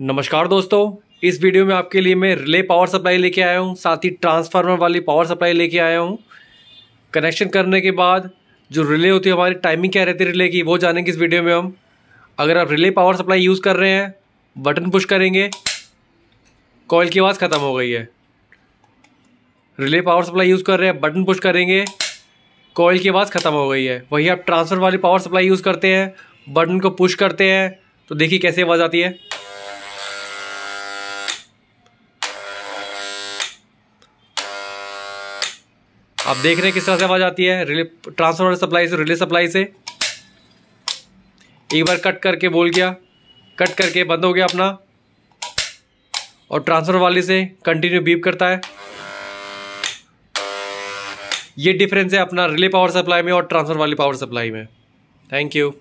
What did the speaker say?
नमस्कार दोस्तों इस वीडियो में आपके लिए मैं रिले पावर सप्लाई लेके आया हूँ साथ ही ट्रांसफार्मर वाली पावर सप्लाई लेके आया हूँ कनेक्शन करने के बाद जो रिले होती है हमारी टाइमिंग क्या रहती है रिले की वो जानेंगे इस वीडियो में हम अगर आप रिले पावर सप्लाई यूज़ कर रहे हैं बटन पुश करेंगे कॉयल की आवाज़ ख़त्म हो गई है रिले पावर सप्लाई यूज़ कर रहे हैं बटन पुश करेंगे कॉयल की आवाज़ ख़त्म हो गई है वही आप ट्रांसफ़र वाली पावर सप्लाई यूज़ करते हैं बटन को पुश करते हैं तो देखिए कैसे आवाज़ आती है आप देख रहे हैं किस तरह से आवाज़ आती है रिले सप्लाई से रिले सप्लाई से एक बार कट करके बोल गया कट करके बंद हो गया अपना और ट्रांसफर वाले से कंटिन्यू बीप करता है ये डिफरेंस है अपना रिले पावर सप्लाई में और ट्रांसफर वाली पावर सप्लाई में थैंक यू